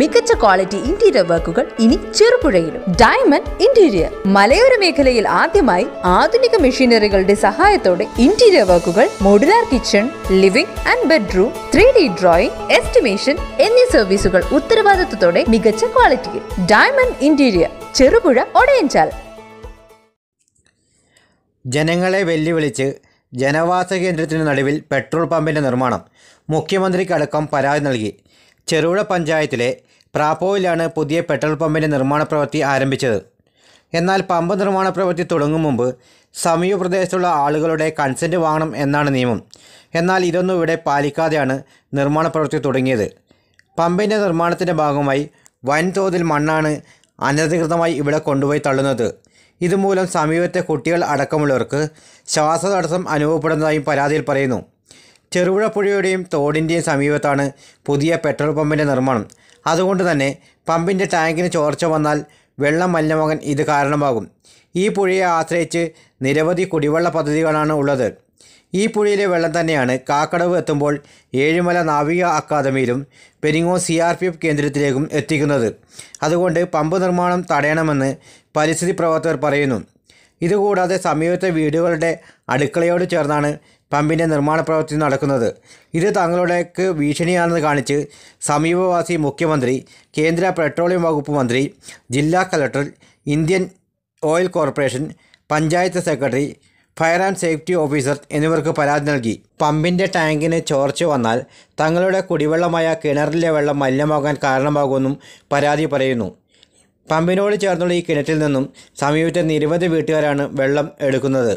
മികച്ച quality interior വർക്കുകൾ ഇനി ചെറുപുഴയിലും ഡയമണ്ട് ഇന്റീരിയർ മലയോര മേഖലയിൽ ആദ്യമായി ആധുനിക മെഷീനറികളുടെ സഹായത്തോടെ ഇന്റീരിയർ വർക്കുകൾ modular kitchen living and bedroom three D drawing estimation എന്നീ സർവീസുകൾ ഉത്തരവാദിത്വത്തോടെ മികച്ച ക്വാളിറ്റിയിൽ ഡയമണ്ട് ഇന്റീരിയർ ചെറുപുഴ ഒടയഞ്ചാൽ ജനങ്ങളെ വെല്ലുവിളിച്ച് ജനവാസ കേന്ദ്രത്തിന് നടുവിൽ പെട്രോൾ പമ്പിന്റെ നിർമ്മാണം മുഖ്യമന്ത്രിക്കടക്കം പരാതി നൽകി ചെറുപുഴ പഞ്ചായത്തിലെ പ്രാപ്പോയിലാണ് പുതിയ പെട്രോൾ പമ്പിൻ്റെ നിർമ്മാണ പ്രവൃത്തി ആരംഭിച്ചത് എന്നാൽ പമ്പ് നിർമ്മാണ പ്രവൃത്തി തുടങ്ങും മുമ്പ് സമീപ പ്രദേശത്തുള്ള ആളുകളുടെ കൺസെൻറ്റ് വാങ്ങണം എന്നാണ് നിയമം എന്നാൽ ഇതൊന്നും ഇവിടെ പാലിക്കാതെയാണ് നിർമ്മാണ പ്രവൃത്തി തുടങ്ങിയത് പമ്പിൻ്റെ നിർമ്മാണത്തിൻ്റെ ഭാഗമായി വൻതോതിൽ മണ്ണാണ് അനധികൃതമായി ഇവിടെ കൊണ്ടുപോയി തള്ളുന്നത് ഇതുമൂലം സമീപത്തെ കുട്ടികൾ അടക്കമുള്ളവർക്ക് ശ്വാസതടസ്സം അനുഭവപ്പെടുന്നതായും പരാതിയിൽ പറയുന്നു ചെറുപുഴ പുഴയുടെയും തോടിൻ്റെയും സമീപത്താണ് പുതിയ പെട്രോൾ പമ്പിൻ്റെ നിർമ്മാണം അതുകൊണ്ട് തന്നെ പമ്പിൻ്റെ ടാങ്കിന് ചോർച്ച വന്നാൽ വെള്ളം മലിനമാകാൻ ഇത് കാരണമാകും ഈ പുഴയെ ആശ്രയിച്ച് നിരവധി കുടിവെള്ള പദ്ധതികളാണ് ഉള്ളത് ഈ പുഴയിലെ വെള്ളം തന്നെയാണ് കാക്കടവ് എത്തുമ്പോൾ ഏഴിമല നാവിക അക്കാദമിയിലും Peringome C R P F കേന്ദ്രത്തിലേക്കും എത്തിക്കുന്നത് അതുകൊണ്ട് പമ്പ് നിർമ്മാണം തടയണമെന്ന് പരിസ്ഥിതി പ്രവർത്തകർ പറയുന്നു ഇതുകൂടാതെ സമീപത്തെ വീടുകളുടെ അടുക്കളയോട് ചേർന്നാണ് പമ്പിൻ്റെ നിർമ്മാണ പ്രവൃത്തി നടക്കുന്നത് ഇത് തങ്ങളുടേക്ക് ഭീഷണിയാണെന്ന് കാണിച്ച് സമീപവാസി മുഖ്യമന്ത്രി കേന്ദ്ര പെട്രോളിയം വകുപ്പ് മന്ത്രി ജില്ലാ collector Indian oil corporation panchayat secretary fire and safety officer എന്നിവർക്ക് പരാതി നൽകി പമ്പിൻ്റെ ടാങ്കിന് ചോർച്ച വന്നാൽ തങ്ങളുടെ കുടിവെള്ളമായ കിണറിലെ വെള്ളം മലിനമാകാൻ കാരണമാകുമെന്നും പരാതി പറയുന്നു പമ്പിനോട് ചേർന്നുള്ള ഈ കിണറ്റിൽ നിന്നും സമീപത്തെ നിരവധി വീട്ടുകാരാണ് വെള്ളം എടുക്കുന്നത്